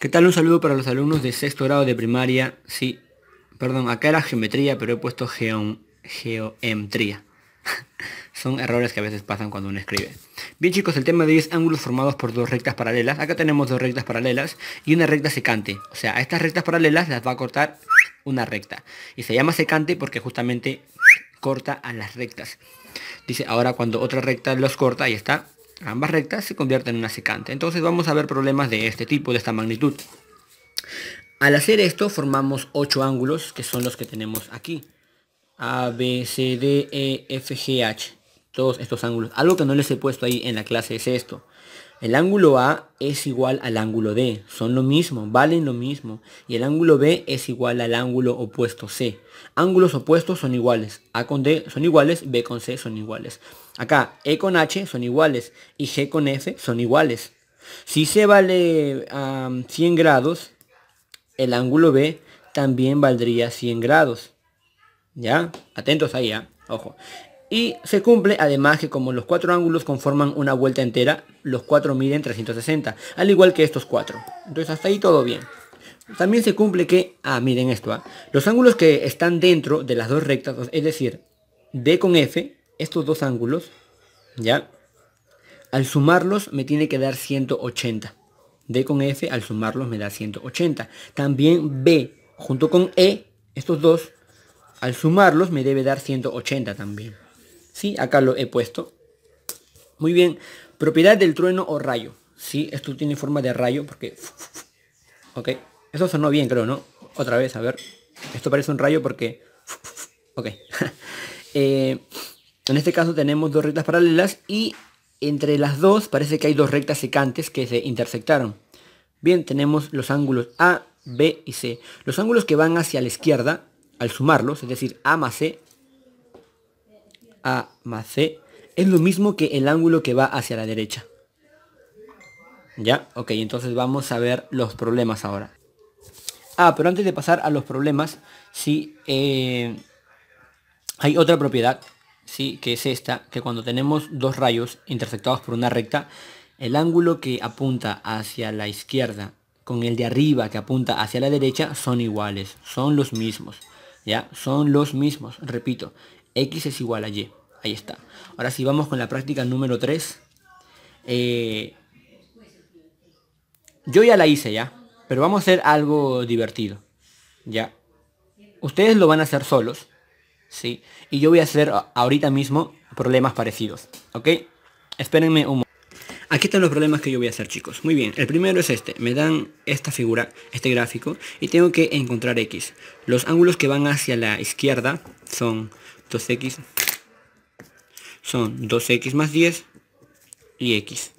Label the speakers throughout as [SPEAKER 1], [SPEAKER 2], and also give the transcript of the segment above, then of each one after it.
[SPEAKER 1] ¿Qué tal? Un saludo para los alumnos de sexto grado de primaria. Sí, perdón, acá era geometría, pero he puesto geom, geometría. Son errores que a veces pasan cuando uno escribe. Bien chicos, el tema de hoy ángulos formados por dos rectas paralelas. Acá tenemos dos rectas paralelas y una recta secante. O sea, a estas rectas paralelas las va a cortar una recta. Y se llama secante porque justamente corta a las rectas. Dice, ahora cuando otra recta los corta, ahí está, ambas rectas se convierten en una secante. Entonces vamos a ver problemas de este tipo, de esta magnitud. Al hacer esto formamos 8 ángulos que son los que tenemos aquí. A, B, C, D, E, F, G, H. Todos estos ángulos. Algo que no les he puesto ahí en la clase es esto. El ángulo A es igual al ángulo D, son lo mismo, valen lo mismo. Y el ángulo B es igual al ángulo opuesto C. Ángulos opuestos son iguales, A con D son iguales, B con C son iguales. Acá E con H son iguales y G con F son iguales. Si C vale 100 grados, el ángulo B también valdría 100 grados. ¿Ya? Atentos ahí, ¿ah? ojo. Y se cumple además que como los cuatro ángulos conforman una vuelta entera, los cuatro miden 360, al igual que estos cuatro. Entonces hasta ahí todo bien. También se cumple que, ah, miren esto, ah, los ángulos que están dentro de las dos rectas, es decir, D con F, estos dos ángulos, ¿ya? Al sumarlos me tiene que dar 180. D con F al sumarlos me da 180. También B junto con E, estos dos, al sumarlos me debe dar 180 también. ¿sí? Acá lo he puesto. Muy bien, propiedad del trueno o rayo, ¿sí? Esto tiene forma de rayo porque... Ok, eso sonó bien creo, ¿no? Otra vez, a ver. Esto parece un rayo porque... Ok. Eh, en este caso tenemos dos rectas paralelas y entre las dos parece que hay dos rectas secantes que se intersectaron. Bien, tenemos los ángulos A, B y C. Los ángulos que van hacia la izquierda, al sumarlos, es decir, A más C, a más C es lo mismo que el ángulo que va hacia la derecha. ¿Ya? Ok, entonces vamos a ver los problemas ahora. Ah, pero antes de pasar a los problemas, sí, eh, hay otra propiedad, sí, que es esta, que cuando tenemos dos rayos intersectados por una recta, el ángulo que apunta hacia la izquierda con el de arriba que apunta hacia la derecha son iguales, son los mismos. ¿Ya? Son los mismos, repito. X es igual a Y. Ahí está. Ahora sí, vamos con la práctica número 3. Eh, yo ya la hice ya, pero vamos a hacer algo divertido. Ya. Ustedes lo van a hacer solos. ¿sí? Y yo voy a hacer ahorita mismo problemas parecidos. ¿Ok? Espérenme un momento. Aquí están los problemas que yo voy a hacer, chicos. Muy bien, el primero es este. Me dan esta figura, este gráfico, y tengo que encontrar X. Los ángulos que van hacia la izquierda son 2x son 2x más 10 y x.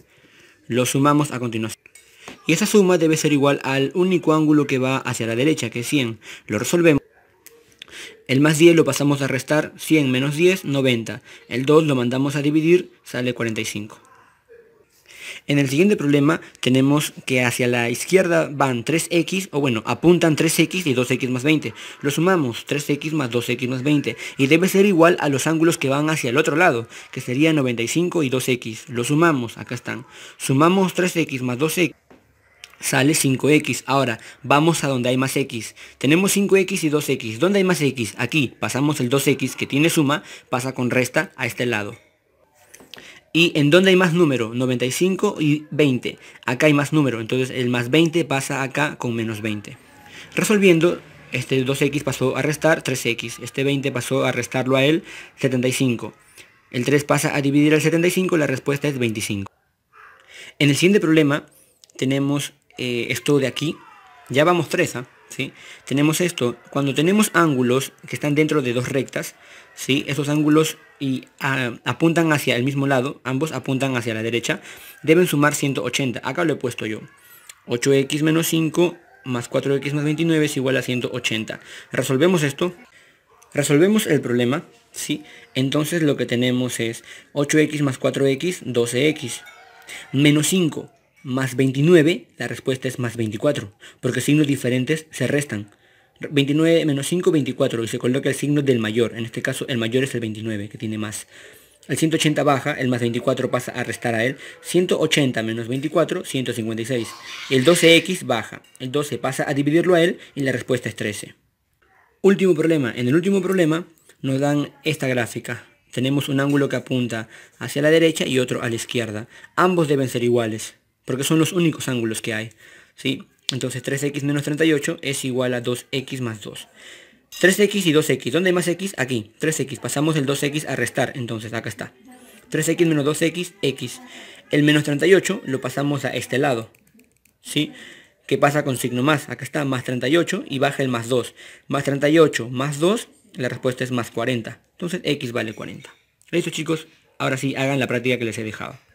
[SPEAKER 1] Lo sumamos a continuación. Y esa suma debe ser igual al único ángulo que va hacia la derecha, que es 100. Lo resolvemos. El más 10 lo pasamos a restar, 100 menos 10, 90. El 2 lo mandamos a dividir, sale 45. En el siguiente problema tenemos que hacia la izquierda van 3x, o bueno, apuntan 3x y 2x más 20. Lo sumamos, 3x más 2x más 20, y debe ser igual a los ángulos que van hacia el otro lado, que serían 95 y 2x. Lo sumamos, acá están. Sumamos 3x más 2x sale 5x. Ahora, vamos a donde hay más x. Tenemos 5x y 2x. ¿Dónde hay más x? Aquí. Pasamos el 2x que tiene suma, pasa con resta a este lado. ¿Y en dónde hay más número? 95 y 20. Acá hay más número, entonces el más 20 pasa acá con menos 20. Resolviendo, este 2x pasó a restar 3x, este 20 pasó a restarlo a él 75. El 3 pasa a dividir al 75, la respuesta es 25. En el siguiente problema tenemos eh, esto de aquí, ya vamos 3, a ¿ah? ¿Sí? Tenemos esto, cuando tenemos ángulos que están dentro de dos rectas, ¿sí? Esos ángulos y ah, apuntan hacia el mismo lado, ambos apuntan hacia la derecha, deben sumar 180. Acá lo he puesto yo. 8x menos 5 más 4x más 29 es igual a 180. Resolvemos esto. Resolvemos el problema, ¿sí? Entonces lo que tenemos es 8x más 4x, 12x. Menos 5 más 29, la respuesta es más 24, porque signos diferentes se restan. 29 menos 5, 24 y se coloca el signo del mayor. En este caso el mayor es el 29 que tiene más. El 180 baja, el más 24 pasa a restar a él. 180 menos 24, 156. El 12x baja. El 12 pasa a dividirlo a él y la respuesta es 13. Último problema. En el último problema nos dan esta gráfica. Tenemos un ángulo que apunta hacia la derecha y otro a la izquierda. Ambos deben ser iguales porque son los únicos ángulos que hay. ¿sí? Entonces 3x menos 38 es igual a 2x más 2. 3x y 2x. ¿Dónde hay más x? Aquí. 3x. Pasamos el 2x a restar. Entonces acá está. 3x menos 2x, x. El menos 38 lo pasamos a este lado. ¿Sí? ¿Qué pasa con signo más? Acá está más 38 y baja el más 2. Más 38 más 2, la respuesta es más 40. Entonces x vale 40. Listo chicos. Ahora sí, hagan la práctica que les he dejado.